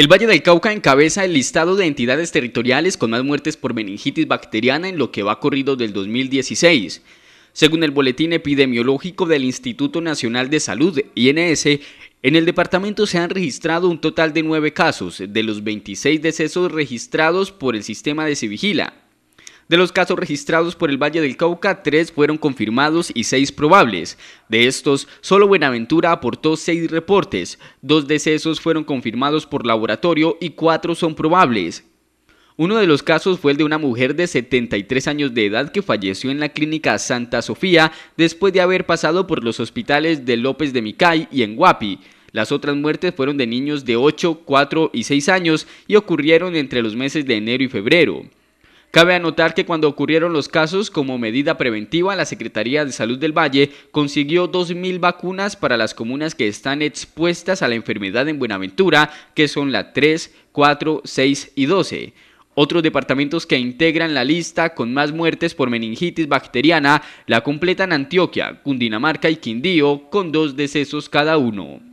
El Valle del Cauca encabeza el listado de entidades territoriales con más muertes por meningitis bacteriana en lo que va corrido del 2016. Según el Boletín Epidemiológico del Instituto Nacional de Salud, INS, en el departamento se han registrado un total de nueve casos de los 26 decesos registrados por el sistema de Sevigila. De los casos registrados por el Valle del Cauca, tres fueron confirmados y seis probables. De estos, solo Buenaventura aportó seis reportes. Dos decesos fueron confirmados por laboratorio y cuatro son probables. Uno de los casos fue el de una mujer de 73 años de edad que falleció en la clínica Santa Sofía después de haber pasado por los hospitales de López de Micay y en Guapi. Las otras muertes fueron de niños de 8, 4 y 6 años y ocurrieron entre los meses de enero y febrero. Cabe anotar que cuando ocurrieron los casos, como medida preventiva, la Secretaría de Salud del Valle consiguió 2.000 vacunas para las comunas que están expuestas a la enfermedad en Buenaventura, que son la 3, 4, 6 y 12. Otros departamentos que integran la lista con más muertes por meningitis bacteriana la completan Antioquia, Cundinamarca y Quindío, con dos decesos cada uno.